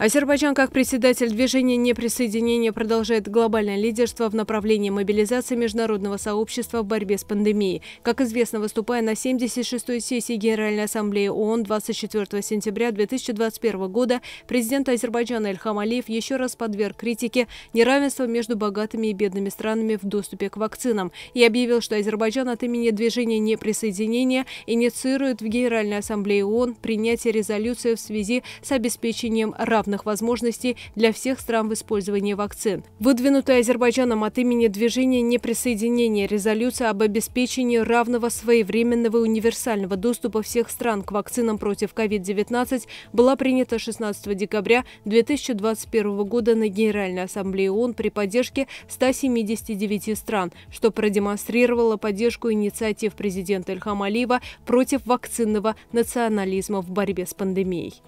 Азербайджан как председатель движения неприсоединения продолжает глобальное лидерство в направлении мобилизации международного сообщества в борьбе с пандемией. Как известно, выступая на 76-й сессии Генеральной Ассамблеи ООН 24 сентября 2021 года, президент Азербайджана Эльхам Алиев еще раз подверг критике неравенство между богатыми и бедными странами в доступе к вакцинам и объявил, что Азербайджан от имени движения неприсоединения инициирует в Генеральной Ассамблее ООН принятие резолюции в связи с обеспечением равных равных возможностей для всех стран в использовании вакцин. Выдвинутая Азербайджаном от имени движения неприсоединения резолюция об обеспечении равного своевременного и универсального доступа всех стран к вакцинам против COVID-19 была принята 16 декабря 2021 года на Генеральной Ассамблее ООН при поддержке 179 стран, что продемонстрировало поддержку инициатив президента Ильхама Алиева против вакцинного национализма в борьбе с пандемией.